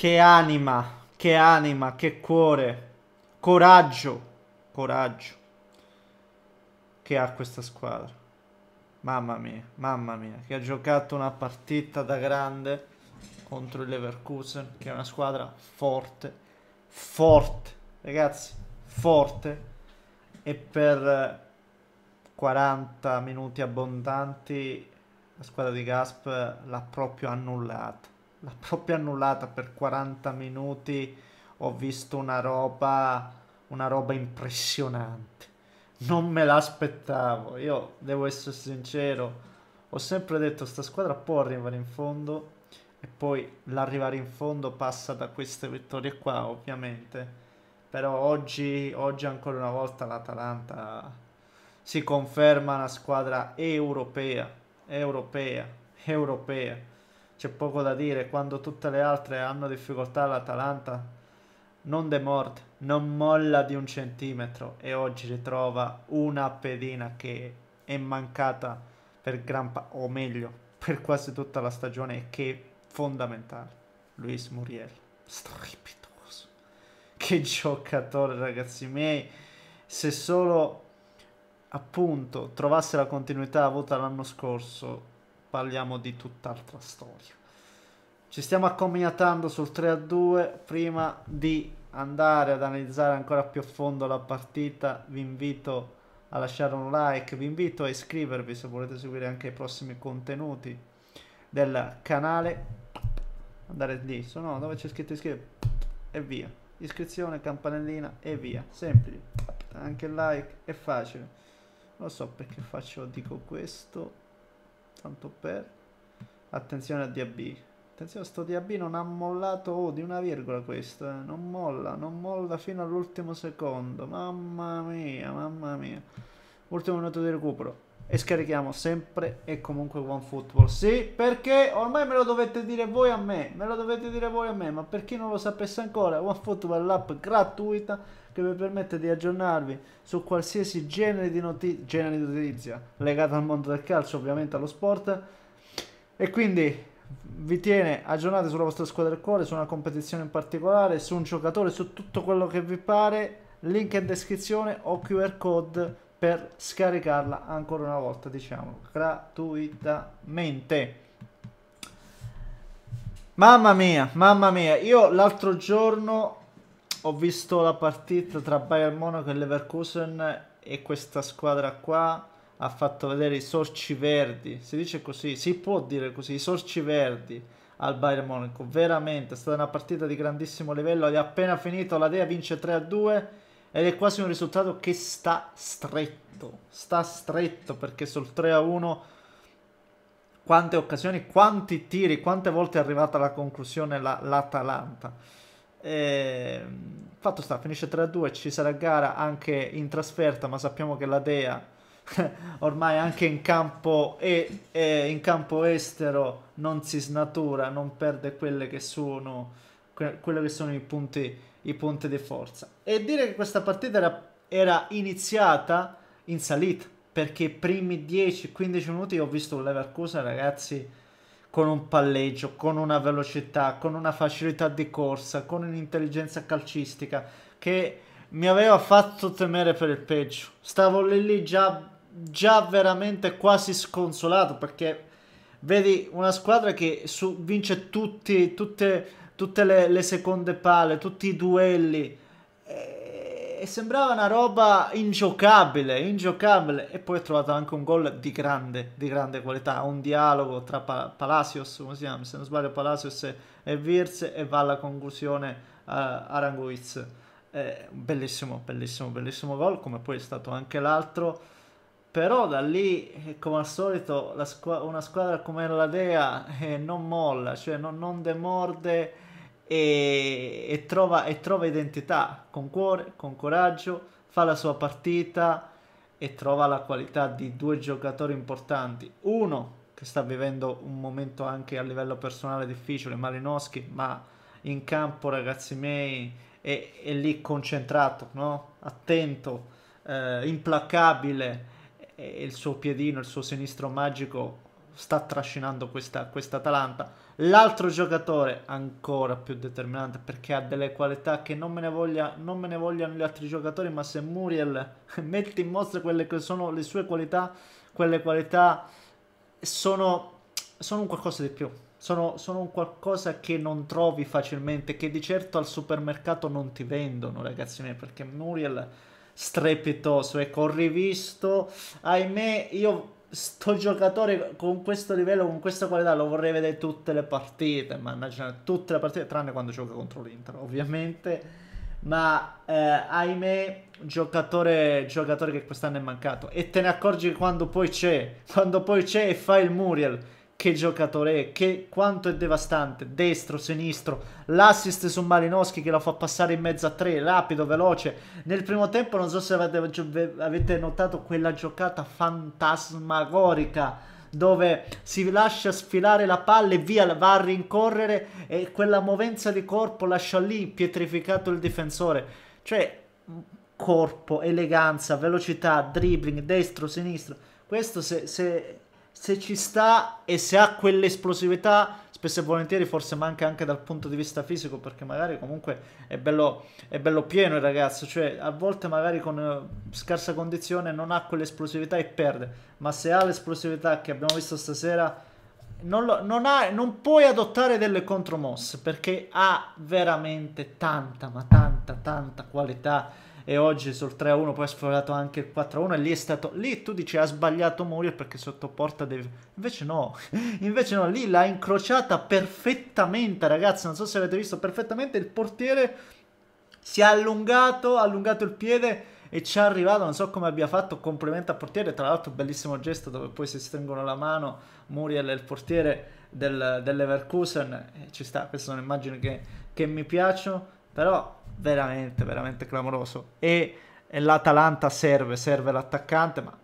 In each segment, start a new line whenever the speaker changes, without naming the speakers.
Che anima, che anima, che cuore, coraggio, coraggio che ha questa squadra. Mamma mia, mamma mia, che ha giocato una partita da grande contro il Leverkusen, che è una squadra forte, forte, ragazzi, forte. E per 40 eh, minuti abbondanti la squadra di Gasp eh, l'ha proprio annullata l'ha proprio annullata per 40 minuti. Ho visto una roba, una roba impressionante. Non me l'aspettavo. Io devo essere sincero. Ho sempre detto, che sta squadra può arrivare in fondo. E poi l'arrivare in fondo passa da queste vittorie qua, ovviamente. Però oggi, oggi ancora una volta l'Atalanta si conferma una squadra europea, europea, europea c'è poco da dire, quando tutte le altre hanno difficoltà l'Atalanta non de demorde, non molla di un centimetro e oggi ritrova una pedina che è mancata per gran parte, o meglio, per quasi tutta la stagione e che è fondamentale. Luis Muriel, strepitoso. Che giocatore, ragazzi miei. Se solo appunto trovasse la continuità avuta l'anno scorso parliamo di tutt'altra storia. Ci stiamo accomiatando sul 3 a 2. Prima di andare ad analizzare ancora più a fondo la partita, vi invito a lasciare un like, vi invito a iscrivervi se volete seguire anche i prossimi contenuti del canale. Andare lì, sono dove c'è scritto iscrivervi e via. Iscrizione, campanellina e via. Semplice. Anche il like è facile. Non so perché faccio, dico questo tanto per attenzione a DAB attenzione sto DAB non ha mollato oh, di una virgola questo eh. non molla non molla fino all'ultimo secondo mamma mia mamma mia ultimo minuto di recupero e scarichiamo sempre e comunque OneFootball. Sì, perché ormai me lo dovete dire voi a me, me lo dovete dire voi a me, ma per chi non lo sapesse ancora, OneFootball è l'app gratuita che vi permette di aggiornarvi su qualsiasi genere di, noti genere di notizia legata al mondo del calcio, ovviamente allo sport. E quindi vi tiene aggiornati sulla vostra squadra del cuore, su una competizione in particolare, su un giocatore, su tutto quello che vi pare. Link in descrizione o QR code per scaricarla ancora una volta diciamo gratuitamente mamma mia mamma mia io l'altro giorno ho visto la partita tra Bayern Monaco e Leverkusen e questa squadra qua ha fatto vedere i sorci verdi si dice così si può dire così i sorci verdi al Bayern Monaco veramente è stata una partita di grandissimo livello è appena finito la Dea vince 3 a 2 ed è quasi un risultato che sta stretto, sta stretto perché sul 3 a 1 quante occasioni, quanti tiri, quante volte è arrivata alla conclusione la, l'Atalanta. E, ehm, fatto sta, finisce 3 a 2, ci sarà gara anche in trasferta, ma sappiamo che la Dea ormai anche in campo, e, e in campo estero non si snatura, non perde quelle che sono quello che sono i punti, i punti di forza. E dire che questa partita era, era iniziata in salita, perché i primi 10-15 minuti ho visto Leverkusen, ragazzi, con un palleggio, con una velocità, con una facilità di corsa, con un'intelligenza calcistica che mi aveva fatto temere per il peggio. Stavo lì lì già, già veramente quasi sconsolato perché vedi una squadra che su, vince tutti, tutte tutte le, le seconde palle, tutti i duelli. E, sembrava una roba ingiocabile, ingiocabile. E poi ho trovato anche un gol di grande, di grande qualità. Un dialogo tra pa- Palacios, come si chiama? Se non sbaglio, Palacios e, e Virz e va alla conclusione uh, Aranguiz. Eh, bellissimo, bellissimo, bellissimo gol, come poi è stato anche l'altro. Però da lì, eh, come al solito, squ- una squadra come la Dea eh, non molla, cioè non, non demorde e, e, trova, e trova identità con cuore, con coraggio, fa la sua partita e trova la qualità di due giocatori importanti. Uno che sta vivendo un momento anche a livello personale difficile, Malinowski, ma in campo ragazzi miei è, è lì concentrato, no? attento, eh, implacabile e il suo piedino, il suo sinistro magico sta trascinando questa, questa Atalanta. L'altro giocatore ancora più determinante perché ha delle qualità che non me ne, voglia, non me ne vogliano gli altri giocatori, ma se Muriel mette in mostra quelle che sono le sue qualità, quelle qualità sono, sono un qualcosa di più. Sono, sono, un qualcosa che non trovi facilmente, che di certo al supermercato non ti vendono, ragazzi miei, perché Muriel strepitoso, ecco, ho rivisto, ahimè, io sto giocatore con questo livello, con questa qualità, lo vorrei vedere tutte le partite, mannaggia, tutte le partite, tranne quando gioca contro l'Inter, ovviamente. Ma eh, ahimè, giocatore, giocatore che quest'anno è mancato. E te ne accorgi quando poi c'è, quando poi c'è e fa il Muriel che giocatore è, che quanto è devastante, destro, sinistro, l'assist su Malinowski che la fa passare in mezzo a tre, rapido, veloce. Nel primo tempo non so se avete, avete notato quella giocata fantasmagorica dove si lascia sfilare la palla e via va a rincorrere e quella movenza di corpo lascia lì pietrificato il difensore. Cioè corpo, eleganza, velocità, dribbling, destro, sinistro. Questo se, se se ci sta e se ha quell'esplosività, spesso e volentieri forse manca anche dal punto di vista fisico, perché magari comunque è bello, è bello pieno il ragazzo, cioè a volte magari con eh, scarsa condizione non ha quell'esplosività e perde, ma se ha l'esplosività che abbiamo visto stasera... Non, lo, non, ha, non, puoi adottare delle contromosse perché ha veramente tanta, ma tanta, tanta qualità e oggi sul 3-1 poi ha sforato anche il 4-1 e lì è stato lì tu dici ha sbagliato Muriel perché sotto porta deve invece no invece no lì l'ha incrociata perfettamente ragazzi non so se avete visto perfettamente il portiere si è allungato ha allungato il piede e ci è arrivato, non so come abbia fatto, complimento al portiere, tra l'altro bellissimo gesto dove poi si stringono la mano Muriel e il portiere del, dell'Everkusen, ci sta, queste sono immagini che, che mi piacciono, però veramente, veramente clamoroso. E l'Atalanta serve, serve l'attaccante, ma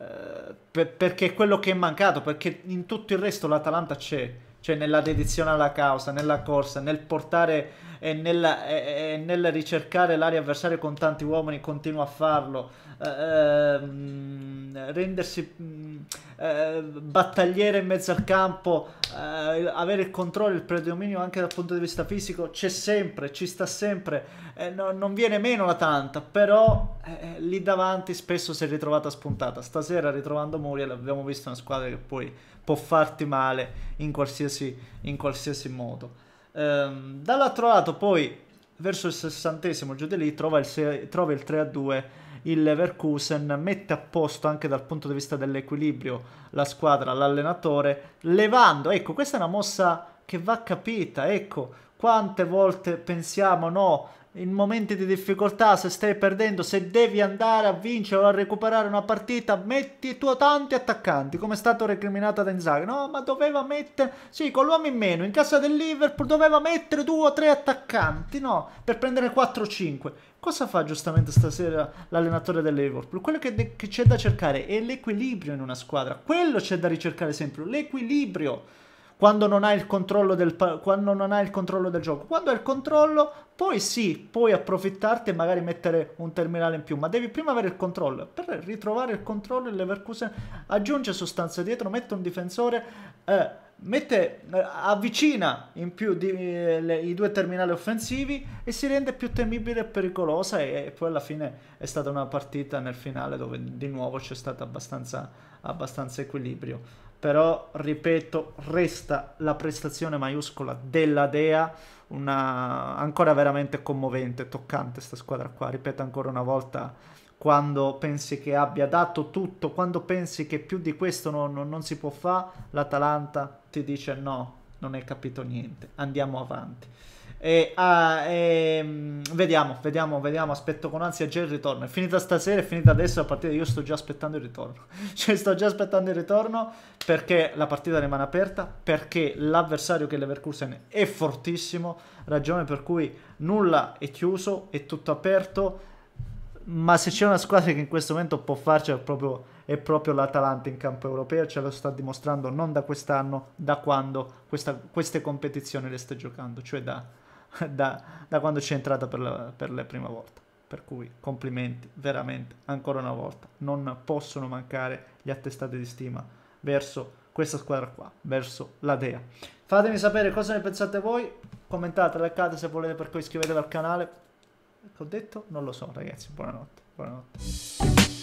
eh, per, perché è quello che è mancato, perché in tutto il resto l'Atalanta c'è, cioè nella dedizione alla causa, nella corsa, nel portare e, nella, e, e nel ricercare l'aria avversaria con tanti uomini, continua a farlo, eh, ehm, rendersi eh, battagliere in mezzo al campo, eh, avere il controllo, il predominio anche dal punto di vista fisico, c'è sempre, ci sta sempre, eh, no, non viene meno la tanta, però eh, eh, lì davanti spesso si è ritrovata spuntata. Stasera ritrovando Muriel abbiamo visto una squadra che poi può farti male in qualsiasi, in qualsiasi modo. Ehm, dall'altro lato poi verso il sessantesimo giù di lì trova il, 6, trova il 3 a 2 il Leverkusen mette a posto anche dal punto di vista dell'equilibrio la squadra, l'allenatore, levando, ecco questa è una mossa che va capita, ecco quante volte pensiamo no, in momenti di difficoltà, se stai perdendo, se devi andare a vincere o a recuperare una partita, metti i tuoi tanti attaccanti, come è stato recriminato da Inzaghi. No, ma doveva mettere, sì, con l'uomo in meno, in casa del Liverpool doveva mettere due o tre attaccanti, no, per prendere 4-5. o Cosa fa giustamente stasera l'allenatore del Liverpool? Quello che, c'è da cercare è l'equilibrio in una squadra, quello c'è da ricercare sempre, l'equilibrio quando non hai il controllo del, quando non ha il controllo del gioco. Quando hai il controllo, poi sì, puoi approfittarti e magari mettere un terminale in più, ma devi prima avere il controllo. Per ritrovare il controllo, il Leverkusen aggiunge sostanza dietro, mette un difensore. Eh, mette, eh, avvicina in più di, eh, le, i due terminali offensivi e si rende più temibile e pericolosa e, e, poi alla fine è stata una partita nel finale dove di nuovo c'è stato abbastanza, abbastanza equilibrio però ripeto, resta la prestazione maiuscola della Dea, una... ancora veramente commovente, toccante questa squadra qua, ripeto ancora una volta, quando pensi che abbia dato tutto, quando pensi che più di questo non, non, non si può fare, l'Atalanta ti dice no, non hai capito niente, andiamo avanti. E, ah, e, ehm, vediamo, vediamo, vediamo. Aspetto con ansia già il ritorno. È finita stasera, è finita adesso la partita. Io sto già aspettando il ritorno. Cioè, sto già aspettando il ritorno perché la partita rimane aperta. Perché l'avversario che è Leverkusen è fortissimo. Ragione per cui nulla è chiuso, è tutto aperto ma se c'è una squadra che in questo momento può farcela proprio, è proprio l'Atalanta in campo europeo, ce lo sta dimostrando non da quest'anno, da quando questa, queste competizioni le sta giocando, cioè da, da, da quando c'è entrata per la, per la prima volta. Per cui complimenti, veramente, ancora una volta, non possono mancare gli attestati di stima verso questa squadra qua, verso la Dea. Fatemi sapere cosa ne pensate voi, commentate, like se volete, per cui iscrivetevi al canale. Ho detto? Non lo so ragazzi, buonanotte, buonanotte.